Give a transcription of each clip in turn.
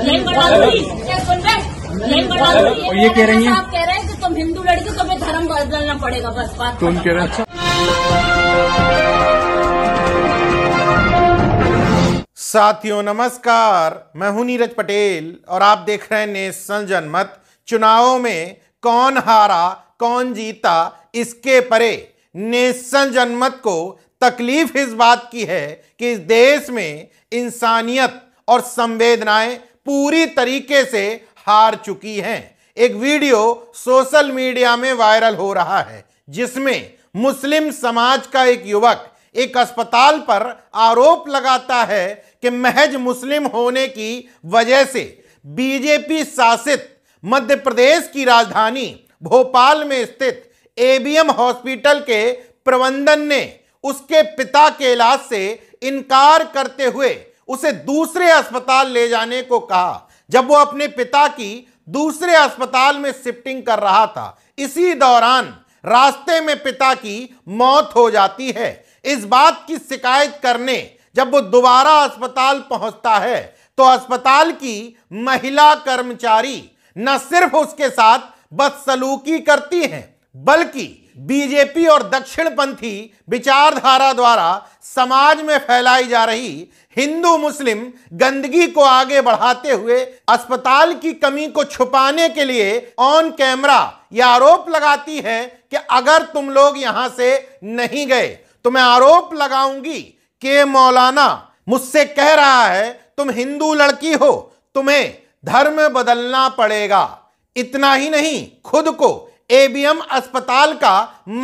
ये कह रही है आप कह रहे हैं कि तुम हिंदू लड़के हो तुम्हें धर्म बदलना पड़ेगा बस बात तुम तो कह रहे अच्छा साथियों नमस्कार मैं हूं नीरज पटेल और आप देख रहे हैं नेशनल जनमत चुनावों में कौन हारा कौन जीता इसके परे नेशनल जनमत को तकलीफ इस बात की है कि इस देश में इंसानियत और संवेदनाएं पूरी तरीके से हार चुकी हैं एक वीडियो सोशल मीडिया में वायरल हो रहा है जिसमें मुस्लिम समाज का एक युवक एक अस्पताल पर आरोप लगाता है कि महज मुस्लिम होने की वजह से बीजेपी शासित मध्य प्रदेश की राजधानी भोपाल में स्थित एबीएम हॉस्पिटल के प्रबंधन ने उसके पिता के इलाज से इनकार करते हुए उसे दूसरे अस्पताल ले जाने को कहा जब वो अपने पिता की दूसरे अस्पताल में शिफ्टिंग कर रहा था इसी दौरान रास्ते में पिता की मौत हो जाती है इस बात की शिकायत करने जब वो दोबारा अस्पताल पहुंचता है तो अस्पताल की महिला कर्मचारी न सिर्फ उसके साथ बदसलूकी करती हैं बल्कि बीजेपी और दक्षिणपंथी विचारधारा द्वारा समाज में फैलाई जा रही हिंदू मुस्लिम गंदगी को आगे बढ़ाते हुए अस्पताल की कमी को छुपाने के लिए ऑन कैमरा यह आरोप लगाती है कि अगर तुम लोग यहां से नहीं गए तो मैं आरोप लगाऊंगी कि मौलाना मुझसे कह रहा है तुम हिंदू लड़की हो तुम्हें धर्म बदलना पड़ेगा इतना ही नहीं खुद को एबीएम अस्पताल का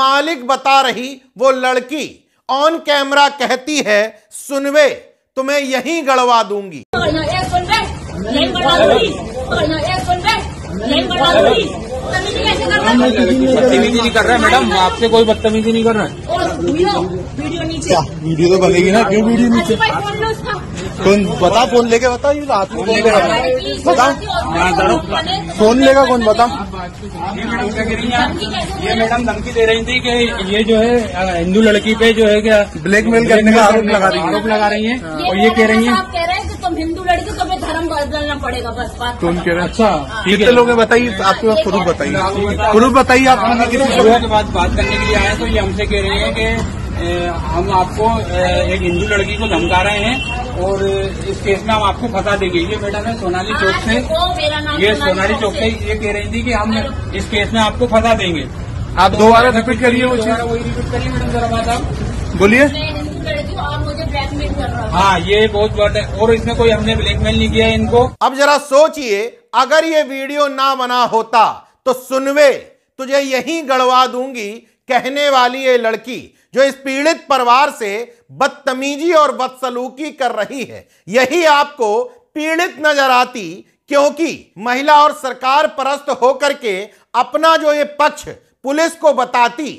मालिक बता रही वो लड़की ऑन कैमरा कहती है सुनवे तुम्हें यहीं गड़वा दूंगी तो बदतमीजी नहीं कर रहा है मैडम आपसे कोई बदतमीजी नहीं कर रहा है वीडियो तो बनेगी ना क्यों वीडियो नीचे कौन बता फोन लेके बता ये हाथ में फोन लेगा बता फोन लेगा कौन बता ये मैडम धमकी दे रही थी कि ये जो है हिंदू लड़की पे जो है क्या ब्लैकमेल करने का आरोप लगा रही है आरोप लगा रही है और ये कह रही है करना पड़ेगा बस बात तो उनके अच्छा हाँ। कितने लोग हैं बताइए आपके पास प्रूफ बताइए प्रूफ बताइए आप हाँ, बाद बात करने के लिए आए तो ये हमसे कह रहे हैं कि हम आपको एक हिंदू लड़की को धमका रहे हैं और इस केस में हम आपको फंसा देंगे ये बेटा है हाँ, सोनाली चौक से ये सोनाली चौक से ये कह रही थी कि हम इस केस में आपको फंसा देंगे आप दोबारा तो रिपीट करिए वही रिपीट करिए मैडम जरा बात आप बोलिए हाँ ये बहुत बड़ है और इसमें कोई हमने ब्लैकमेल नहीं किया इनको अब जरा सोचिए अगर ये वीडियो ना बना होता तो सुनवे तुझे यही गड़वा दूंगी कहने वाली ये लड़की जो इस पीड़ित परिवार से बदतमीजी और बदसलूकी कर रही है यही आपको पीड़ित नजर आती क्योंकि महिला और सरकार परस्त होकर के अपना जो ये पक्ष पुलिस को बताती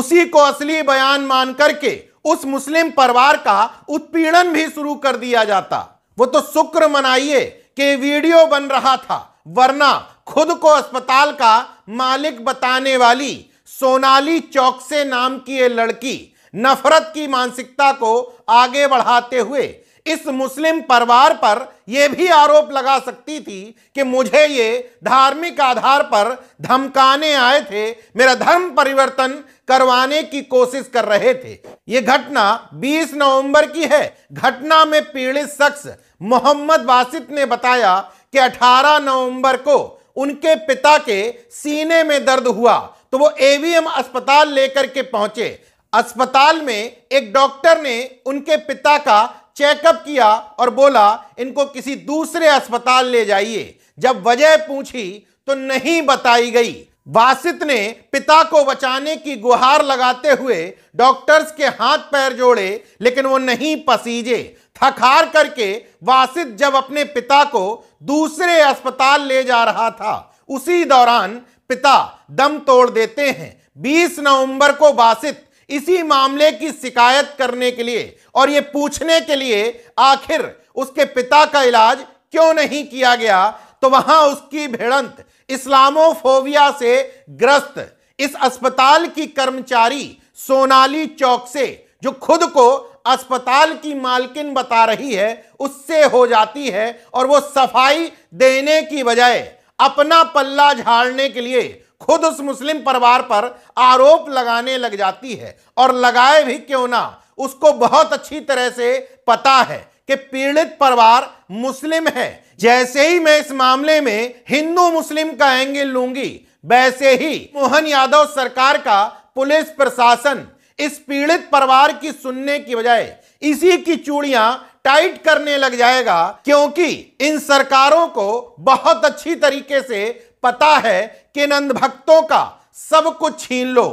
उसी को असली बयान मान करके उस मुस्लिम परिवार का उत्पीड़न भी शुरू कर दिया जाता वो तो शुक्र मनाइए कि वीडियो बन रहा था वरना खुद को अस्पताल का मालिक बताने वाली सोनाली चौकसे नाम की ये लड़की नफरत की मानसिकता को आगे बढ़ाते हुए इस मुस्लिम परिवार पर यह भी आरोप लगा सकती थी कि मुझे ये धार्मिक आधार पर धमकाने आए थे मेरा धर्म परिवर्तन करवाने की कोशिश कर रहे थे ये घटना 20 नवंबर की है घटना में पीड़ित शख्स मोहम्मद वासित ने बताया कि 18 नवंबर को उनके पिता के सीने में दर्द हुआ तो वो एवीएम अस्पताल लेकर के पहुंचे अस्पताल में एक डॉक्टर ने उनके पिता का चेकअप किया और बोला इनको किसी दूसरे अस्पताल ले जाइए जब वजह पूछी तो नहीं बताई गई वासित ने पिता को बचाने की गुहार लगाते हुए डॉक्टर्स के हाथ पैर जोड़े लेकिन वो नहीं पसीजे थकार करके वासित जब अपने पिता को दूसरे अस्पताल ले जा रहा था उसी दौरान पिता दम तोड़ देते हैं 20 नवंबर को वासित इसी मामले की शिकायत करने के लिए और ये पूछने के लिए आखिर उसके पिता का इलाज क्यों नहीं किया गया तो वहां उसकी भिड़ंत इस्लामोफोविया से ग्रस्त इस अस्पताल की कर्मचारी सोनाली चौक से जो खुद को अस्पताल की मालकिन बता रही है उससे हो जाती है और वो सफाई देने की बजाय अपना पल्ला झाड़ने के लिए खुद उस मुस्लिम परिवार पर आरोप लगाने लग जाती है और लगाए भी क्यों ना उसको बहुत अच्छी तरह से पता है कि पीड़ित परिवार मुस्लिम है जैसे ही मैं इस मामले में हिंदू मुस्लिम का एंगल लूंगी वैसे ही मोहन यादव सरकार का पुलिस प्रशासन इस पीड़ित परिवार की सुनने की बजाय इसी की चूड़ियां टाइट करने लग जाएगा क्योंकि इन सरकारों को बहुत अच्छी तरीके से पता है कि नंद भक्तों का सब कुछ छीन लो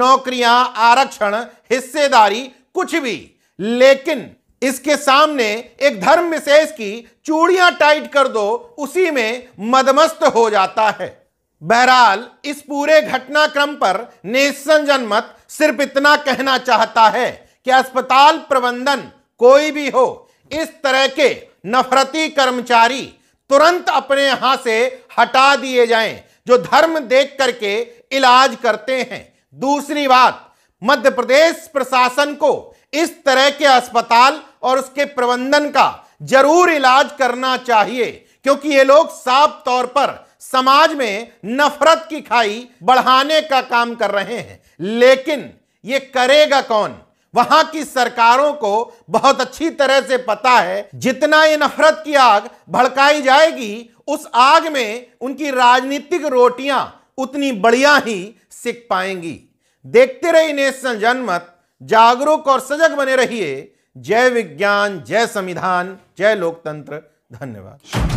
नौकरियां आरक्षण हिस्सेदारी कुछ भी लेकिन इसके सामने एक धर्म विशेष की चूड़ियां टाइट कर दो उसी में मदमस्त हो जाता है बहरहाल इस पूरे घटनाक्रम पर नेशन जनमत सिर्फ इतना कहना चाहता है कि अस्पताल प्रबंधन कोई भी हो इस तरह के नफरती कर्मचारी तुरंत अपने यहां से हटा दिए जाएं जो धर्म देख करके इलाज करते हैं दूसरी बात मध्य प्रदेश प्रशासन को इस तरह के अस्पताल और उसके प्रबंधन का जरूर इलाज करना चाहिए क्योंकि ये लोग साफ तौर पर समाज में नफरत की खाई बढ़ाने का काम कर रहे हैं लेकिन ये करेगा कौन वहां की सरकारों को बहुत अच्छी तरह से पता है जितना ये नफरत की आग भड़काई जाएगी उस आग में उनकी राजनीतिक रोटियां उतनी बढ़िया ही सिक पाएंगी देखते रहिए नेशनल जनमत जागरूक और सजग बने रहिए जय विज्ञान जय संविधान जय लोकतंत्र धन्यवाद